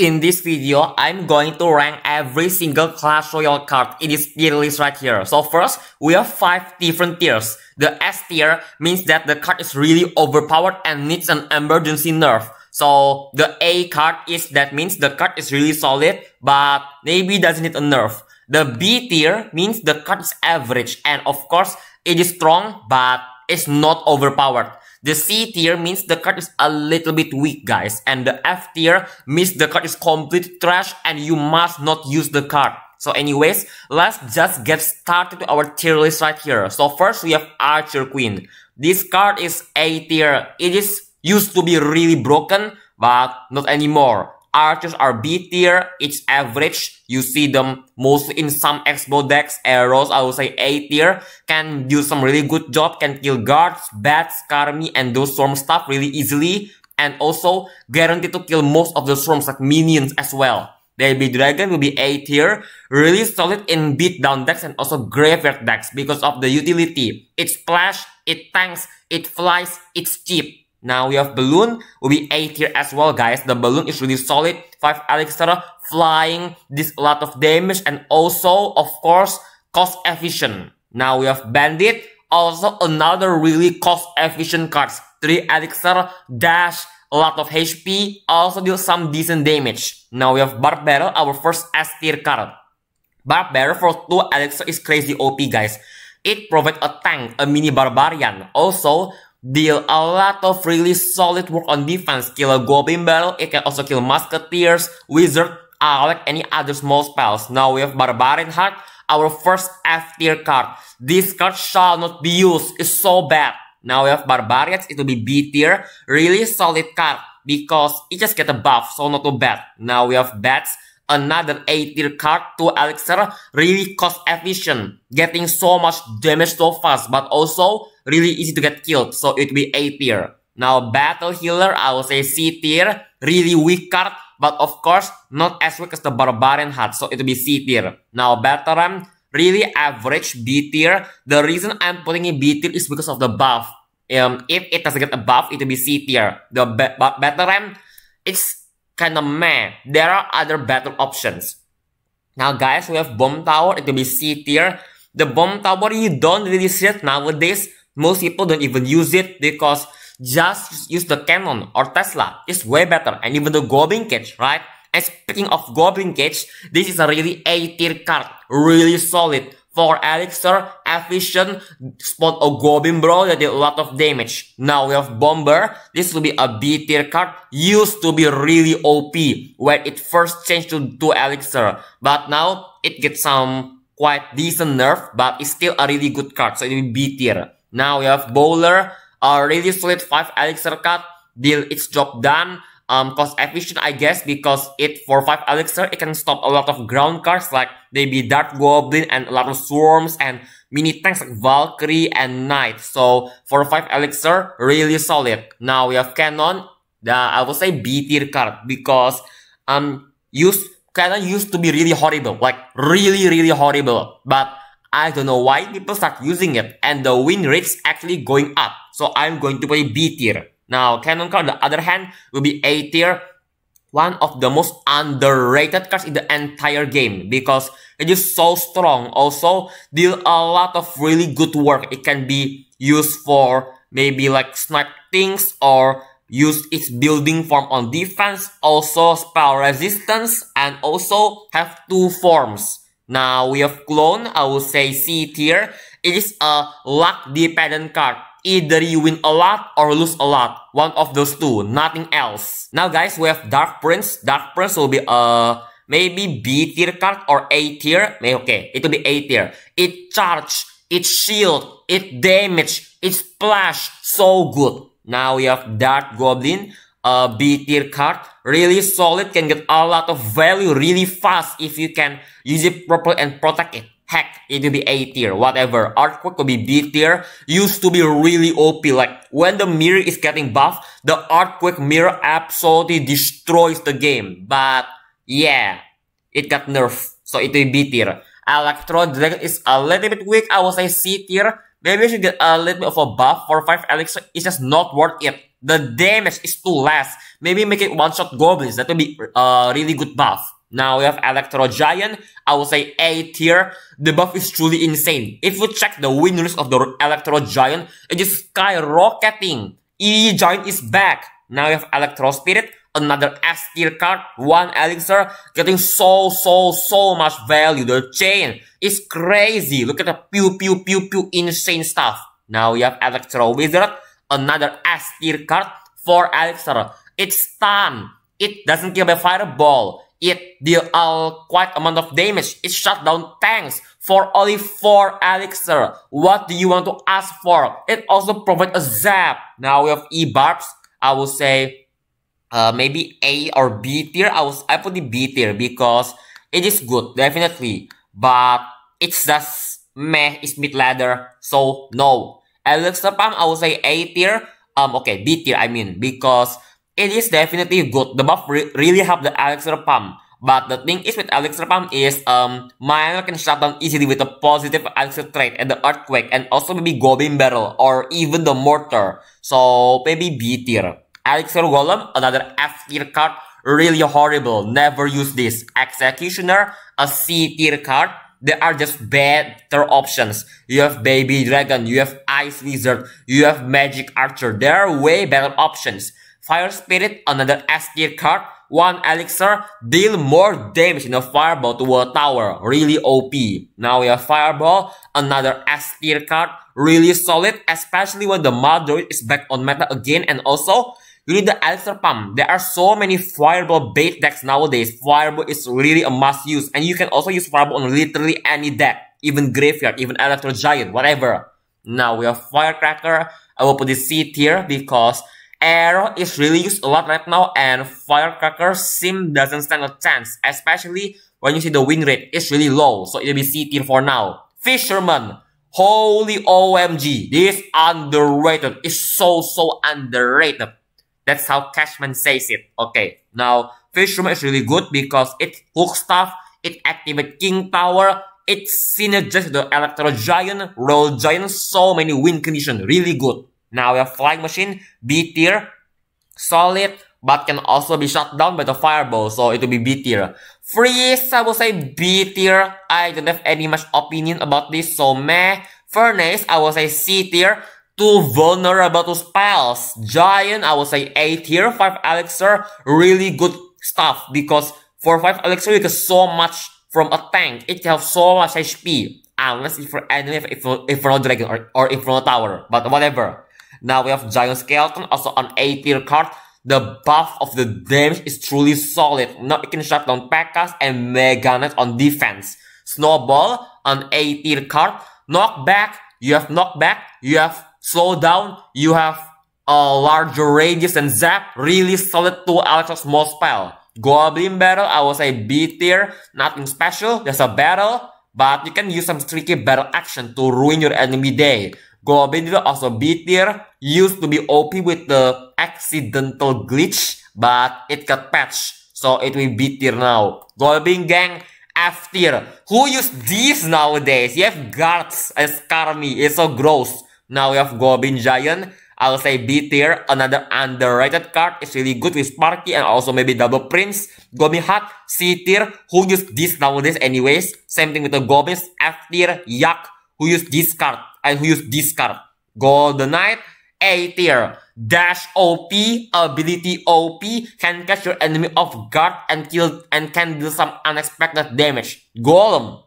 In this video, I'm going to rank every single Clash Royale card in this tier list right here. So first, we have 5 different tiers. The S tier means that the card is really overpowered and needs an emergency nerf. So the A card is, that means the card is really solid, but maybe doesn't need a nerf. The B tier means the card is average and of course it is strong, but it's not overpowered. The C tier means the card is a little bit weak, guys. And the F tier means the card is complete trash and you must not use the card. So anyways, let's just get started to our tier list right here. So first we have Archer Queen. This card is A tier. It is used to be really broken, but not anymore archers are B tier. It's average. You see them mostly in some expo decks. Arrows, I would say A tier. Can do some really good job. Can kill guards, bats, carmi, and those swarm stuff really easily. And also guaranteed to kill most of the swarms like minions as well. Baby Dragon will be A tier, really solid in beatdown decks and also graveyard decks because of the utility. It's splash, it tanks, it flies, it's cheap. Now we have Balloon, will be A tier as well, guys. The Balloon is really solid. 5 Elixir, flying, this a lot of damage, and also, of course, cost efficient. Now we have Bandit, also another really cost efficient cards. 3 Elixir, Dash, a lot of HP, also deal some decent damage. Now we have Barbarrel, our first S tier card. Barbarrel for 2 Elixir is crazy OP, guys. It provides a tank, a mini barbarian. Also, deal a lot of really solid work on defense. Kill a goblin Battle. it can also kill musketeers, wizard, Alec, any other small spells. Now we have Barbarian Heart, our first F tier card. This card shall not be used, it's so bad. Now we have Barbarians, it will be B tier, really solid card because it just get a buff, so not too bad. Now we have Bats, another 8-tier card to Elixir really cost efficient, getting so much damage so fast, but also really easy to get killed, so it will be A-tier. Now, Battle Healer, I will say C-tier, really weak card, but of course, not as weak as the Barbarian Heart, so it will be C-tier. Now, Battle Ram, really average B-tier. The reason I'm putting in B-tier is because of the buff. Um, if it doesn't get a buff, it will be C-tier. The ba Battle Ram, it's kind of meh. There are other better options. Now guys, we have bomb tower, it will be C tier. The bomb tower, you don't really see it nowadays. Most people don't even use it because just use the cannon or Tesla. It's way better. And even the Goblin Cage, right? And speaking of Goblin Cage, this is a really A tier card. Really solid for Elixir, Efficient, Spot of Goblin Bro that did a lot of damage. Now we have Bomber. This will be a B tier card. Used to be really OP when it first changed to, to Elixir. But now it gets some quite decent nerf, but it's still a really good card. So it will be B tier. Now we have Bowler, a really solid 5 Elixir card. Deal its job done um cost efficient, I guess, because it for five elixir it can stop a lot of ground cards like maybe Dark Goblin and a lot of swarms and mini tanks like Valkyrie and Knight. So for five elixir, really solid. Now we have Cannon, the I would say B tier card because um used Cannon used to be really horrible, like really really horrible, but. I don't know why people start using it and the win rate's actually going up. So I'm going to play B tier. Now, Canon card, on the other hand, will be A tier, one of the most underrated cards in the entire game because it is so strong. Also, deal a lot of really good work. It can be used for maybe like snipe things or use its building form on defense, also spell resistance, and also have two forms. Now we have clone, I will say C tier. It is a luck dependent card Either you win a lot or lose a lot. One of those two, nothing else. Now guys, we have Dark Prince. Dark Prince will be a maybe B tier card or A tier. Okay, it will be A tier. It charge, it shield, it damage, it splash. So good. Now we have Dark Goblin, a B tier card. Really solid, can get a lot of value really fast if you can use it properly and protect it it into the A tier, whatever. Earthquake could be B tier, used to be really OP. Like, when the mirror is getting buffed, the Earthquake mirror absolutely destroys the game. But, yeah, it got nerfed. So it will be B tier. Electron Dragon is a little bit weak. I would say C tier. Maybe should get a little bit of a buff for 5 elixir. It's just not worth it. The damage is too less. Maybe make it one-shot goblins. That would be a uh, really good buff. Now we have Electro Giant. I would say A tier. The buff is truly insane. If you check the win list of the Electro Giant, it is skyrocketing. E Giant is back. Now we have Electro Spirit, another S tier card, one elixir, getting so, so, so much value. The chain is crazy. Look at the pew, pew, pew, pew, insane stuff. Now we have Electro Wizard, another S tier card, four elixir. It's stun. It doesn't give a fireball it deal a quite amount of damage. It shut down tanks for only 4 elixir. What do you want to ask for? It also provides a zap. Now we have E-barbs. I will say uh, maybe A or B tier. I, was, I put the B tier because it is good, definitely. But it's just meh, it's mid-ladder. So no. Elixir Pump, I will say A tier. Um, okay, B tier, I mean, because it is definitely good. The buff re- really helped the Elixir Pump. But the thing is with Elixir Pump is um Miner can shut down easily with a positive Elixir trait and the Earthquake and also maybe Goblin Barrel or even the Mortar. So maybe B tier. Elixir Golem, another F tier card, really horrible. Never use this. Executioner, a C tier card. There are just better options. You have Baby Dragon, you have Ice Wizard, you have Magic Archer. There are way better options. Fire Spirit, another S tier card. One Elixir, deal more damage in a fireball to a tower. Really OP. Now we have Fireball, another S tier card. Really solid, especially when the Mother is back on meta again. And also, you need the Elixir Pump. There are so many Fireball bait decks nowadays. Fireball is really a must use. And you can also use Fireball on literally any deck. Even Graveyard, even Electro Giant, whatever. Now we have Firecracker. I will put this C tier because Arrow is really used a lot right now and Firecracker sim doesn't stand a chance, especially when you see the win rate is really low, so it'll be C tier for now. Fisherman, holy OMG, this underrated, is so, so underrated. That's how Cashman says it. Okay, now Fisherman is really good because it hooks stuff, it activates King Power, it synergizes the Electro Giant, Roll Giant, so many win conditions, really good. Now your flying machine, B tier, solid, but can also be shot down by the fireball, so it will be B tier. Freeze, I will say B tier. I don't have any much opinion about this, so meh. Furnace, I will say C tier. Too vulnerable to spells. Giant, I will say A tier. 5 elixir, really good stuff, because for 5 elixir, you get so much from a tank. It has so much HP. Unless if you enemy, if, for if for dragon or, or if you're tower, but whatever. Now we have Giant Skeleton, also an A tier card. The buff of the damage is truly solid. Now it can shut down Pekkas and Meganet on defense. Snowball, an A tier card. Knockback, you have knockback, you have slow down, you have a larger radius and zap. Really solid to Alex's small spell. Goblin Battle, I will say B tier, nothing special, just a battle, but you can use some tricky battle action to ruin your enemy day. Goblin also beat there, used to be OP with the accidental glitch, but it got patched, so it will beat there now. Goblin Gang, F tier. Who use these nowadays? You have guards a Karmi, it's so gross. Now you have Goblin Giant, I'll say B tier, another underrated card is really good with Sparky and also maybe Double Prince. Goblin Hat, C tier, who use this nowadays anyways. Same thing with the Goblins, F tier, Yak, who use this card and who use this card. Golden Knight, A tier. Dash OP, ability OP, can catch your enemy off guard and kill and can do some unexpected damage. Golem,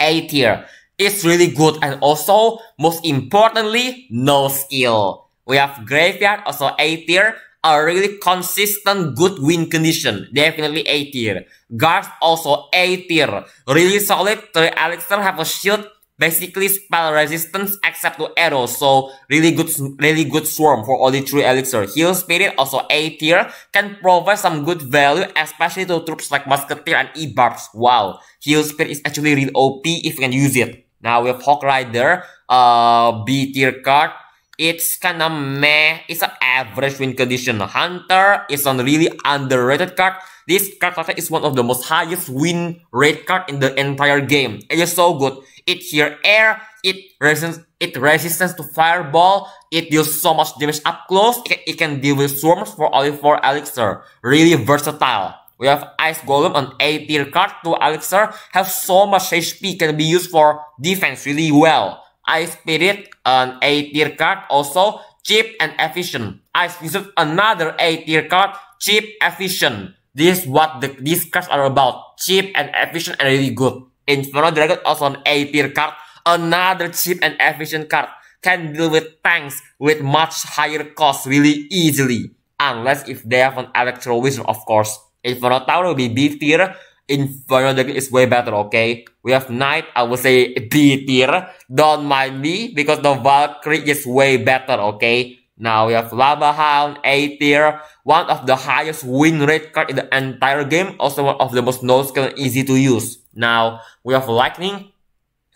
A tier. It's really good and also, most importantly, no skill. We have Graveyard, also A tier. A really consistent good win condition. Definitely A tier. Guards also A tier. Really solid. 3 Elixir have a shield basically spell resistance except to arrows. So really good, really good swarm for only three elixir. Heal spirit also A tier can provide some good value, especially to troops like musketeer and e-barbs. Wow, heal spirit is actually really OP if you can use it. Now we have Hawk Rider, uh, B tier card. It's kinda meh. It's an average win condition. Hunter is a really underrated card. This card is one of the most highest win rate card in the entire game. It is so good it's your air, it resistance, it resistance to fireball, it deals so much damage up close, it, it can deal with swarms for only 4 elixir. Really versatile. We have Ice Golem, an 8 tier card, 2 elixir, have so much HP, can be used for defense really well. Ice Spirit, an 8 tier card, also cheap and efficient. Ice Wizard, another 8 tier card, cheap, efficient. This is what the, these cards are about. Cheap and efficient and really good. Inferno Dragon also an A tier card, another cheap and efficient card, can deal with tanks with much higher cost really easily. Unless if they have an Electro Wizard, of course. Inferno Tower will be B tier, Inferno Dragon is way better, okay? We have Knight, I would say B tier. Don't mind me, because the Valkyrie is way better, okay? Now we have Lava Hound, A tier, one of the highest win rate card in the entire game, also one of the most no-skill and easy to use. Now, we have lightning,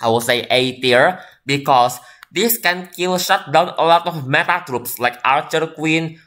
I will say A tier because this can kill shut down a lot of meta troops like Archer Queen,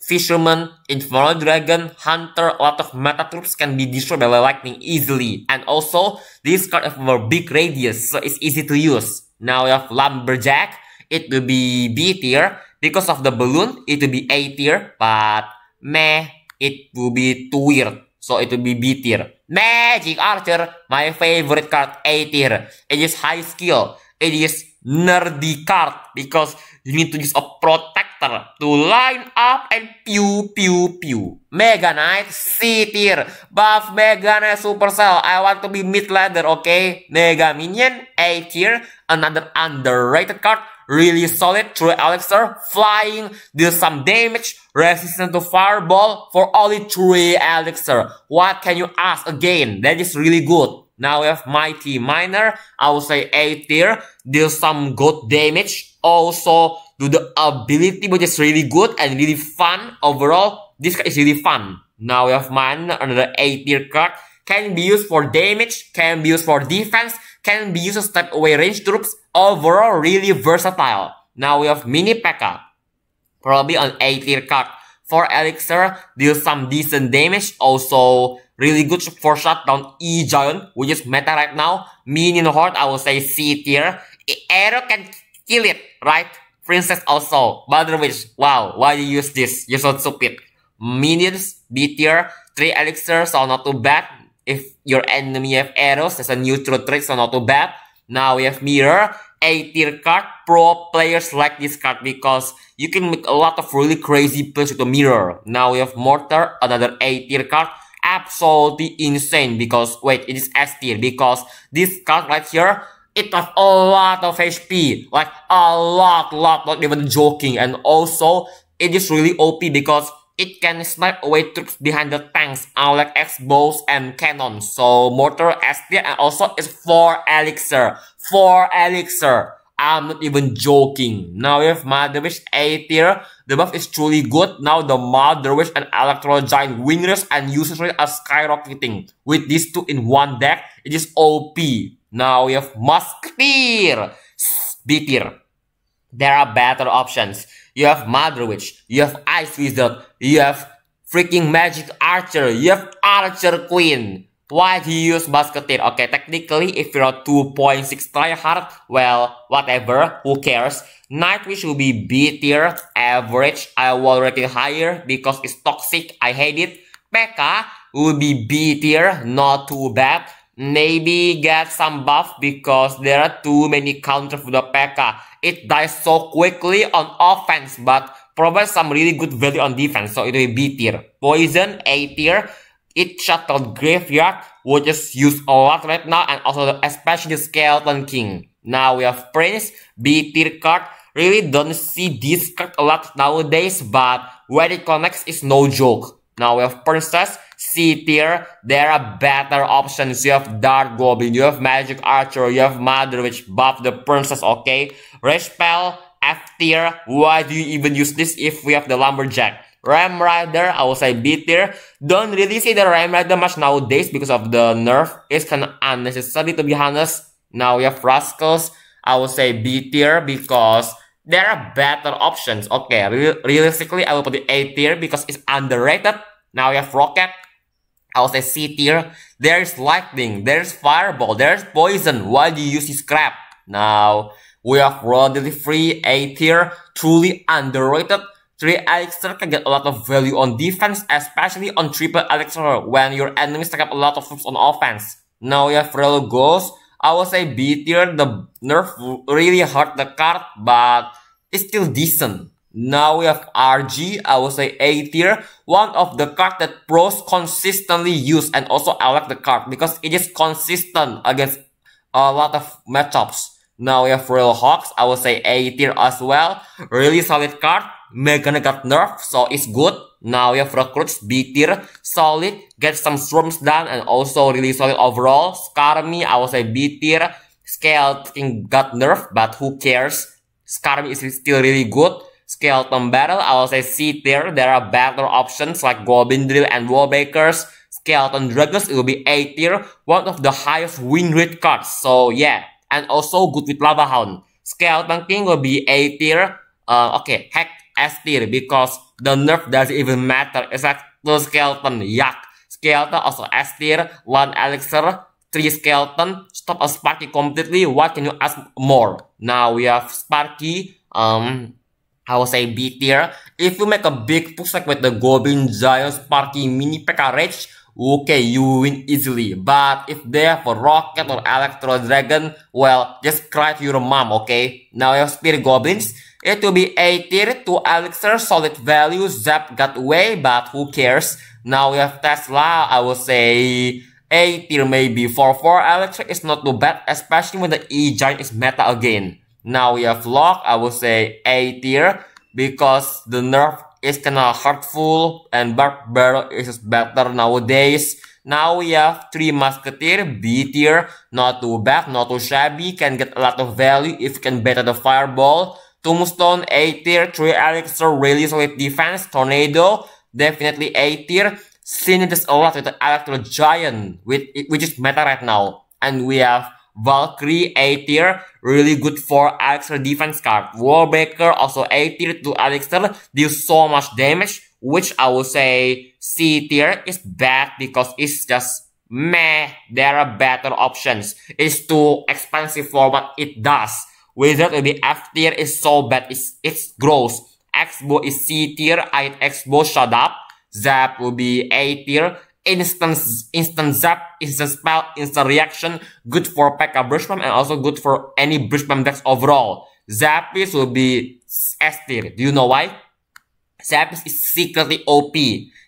Fisherman, Infernal Dragon, Hunter, a lot of meta troops can be destroyed by lightning easily. And also, this card have a big radius, so it's easy to use. Now we have Lumberjack, it will be B tier. Because of the balloon, it will be A tier, but meh, it will be too weird. So it will be B tier. Magic Archer, my favorite card, A tier. It is high skill. It is nerdy card because you need to use a protector to line up and pew pew pew. Mega Knight C tier. Buff Mega Knight Supercell. I want to be mid ladder, okay? Mega Minion A tier. Another underrated card. really solid through elixir, flying, do some damage, resistant to fireball for only 3 elixir. What can you ask again? That is really good. Now we have Mighty Miner, I would say A tier, deals some good damage, also do the ability which is really good and really fun overall. This card is really fun. Now we have Miner, another A tier card, can be used for damage, can be used for defense, can be used to step away range troops. Overall, really versatile. Now we have Mini P.E.K.K.A. Probably an A tier card. For Elixir, deals some decent damage. Also, really good for shutdown E-Giant, which is meta right now. Minion Horde, I would say C tier. Arrow can kill it, right? Princess also. Mother Witch, wow, why you use this? You're so stupid. Minions, B tier. 3 elixirs, so not too bad. If your enemy have arrows, there's a neutral trick, so not too bad. Now we have mirror, A tier card. Pro players like this card because you can make a lot of really crazy plays with the mirror. Now we have mortar, another A tier card. Absolutely insane because wait, it is S tier because this card right here it has a lot of HP, like a lot, lot, not even joking. And also, it is really OP because it can snipe away troops behind the tanks, unlike X-bows and cannons. So mortar, Astia, and also it's 4 elixir. 4 elixir. I'm not even joking. Now we have Mother Witch A tier. The buff is truly good. Now the Mother Witch and Electro Giant win and usage rate are skyrocketing. With these two in one deck, it is OP. Now we have Musketeer. B tier. There are better options you have Witch, you have Ice Wizard, you have freaking Magic Archer, you have Archer Queen. Why do you use Musketeer? Okay, technically, if you're 2.6 try hard, well, whatever, who cares? Nightwish will be B tier, average, I will rate it higher because it's toxic, I hate it. Pekka will be B tier, not too bad maybe get some buff because there are too many counter for the P.E.K.K.A. It dies so quickly on offense, but provides some really good value on defense, so it will be B tier. Poison, A tier. It shuttled Graveyard, which is used a lot right now, and also especially Skeleton King. Now we have Prince, B tier card. Really don't see this card a lot nowadays, but where it connects is no joke. Now we have Princess, C tier, there are better options. You have Dark Goblin, you have Magic Archer, you have Mother, which buff the princess, okay? Respel F tier, why do you even use this if we have the Lumberjack? Ram Rider, I will say B tier. Don't really see the Ram Rider much nowadays because of the nerf. It's kind of unnecessary to be honest. Now we have Rascals, I will say B tier because there are better options. Okay, realistically, I will put it A tier because it's underrated. Now we have Rocket, I was say C tier, there's lightning, there's fireball, there's poison. Why do you use this crap? Now, we have relatively free A tier, truly underrated. 3 Elixir can get a lot of value on defense, especially on triple Elixir when your enemies take up a lot of troops on offense. Now we have real ghost. I would say B tier, the nerf really hurt the card, but it's still decent. Now we have RG, I would say A tier, one of the card that pros consistently use and also I like the card because it is consistent against a lot of matchups. Now we have Real Hawks, I would say A tier as well, really solid card, Megan got nerfed, so it's good. Now we have Recruits, B tier, solid, get some swarms done and also really solid overall. Skarmy, I would say B tier, Scale King got nerfed, but who cares? Skarmy is still really good skeleton battle. I will say see tier. There are better options like Goblin Drill and Warbreakers. Skeleton Dragons, it will be A tier, one of the highest win rate cards. So yeah, and also good with Lava Hound. Skeleton King will be A tier. Uh, okay, heck S tier because the nerf doesn't even matter. It's like two skeleton, yuck. Skeleton also S tier, one elixir, three skeleton, stop a Sparky completely. What can you ask more? Now we have Sparky, um, I will say B tier. If you make a big push like with the Goblin Giants, Sparky, Mini Pekka Rage, okay, you win easily. But if they have a Rocket or Electro Dragon, well, just cry to your mom, okay? Now your Spirit Goblins, it will be A tier, to Elixir, Solid Value, Zap got away, but who cares? Now we have Tesla, I will say A tier maybe. For 4 Electric is not too bad, especially when the E-Giant is meta again. Now we have log, I would say A tier because the nerve is kind of hurtful and Barb Barrel is better nowadays. Now we have three musketeer, B tier, not too bad, not too shabby, can get a lot of value if you can better the fireball. Tombstone, A tier, three elixir, really solid defense, tornado, definitely A tier. Synergies a lot with the electro giant, with, which is meta right now. And we have Valkyrie 8 A-tier, really good for Alistair defense card. Warbreaker also A-tier to Alexander, deals so much damage, which I would say C-tier is bad because it's just meh, there are better options. It's too expensive for what it does. Wizard will be F tier is so bad, it's, it's gross. Exbo is C tier, I Exbo shut up. Zap will be A tier, instant instant zap, instant spell, instant reaction. Good for P.K. Brushman and also good for any Brushman decks overall. is will be S tier. Do you know why? Zap is secretly OP.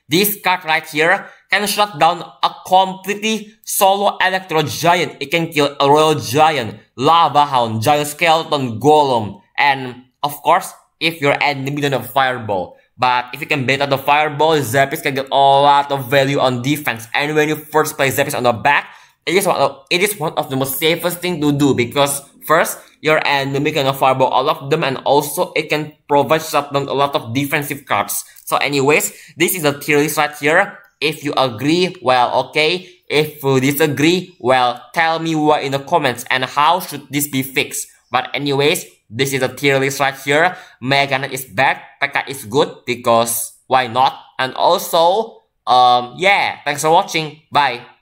This card right here can shut down a completely solo Electro Giant. It can kill a Royal Giant, Lava Hound, Giant Skeleton, Golem, and of course, if your enemy don't have Fireball. But if you can bait out the fireball, Zepis can get a lot of value on defense. And when you first play Zepis on the back, it is one of, it is one of the most safest thing to do because first, your enemy can fireball all of them and also it can provide something a lot of defensive cards. So anyways, this is the tier list right here. If you agree, well, okay. If you disagree, well, tell me why in the comments and how should this be fixed. But anyways, this is the tier list right here. Megan is bad, Pekka is good because why not? And also, um, yeah, thanks for watching. Bye.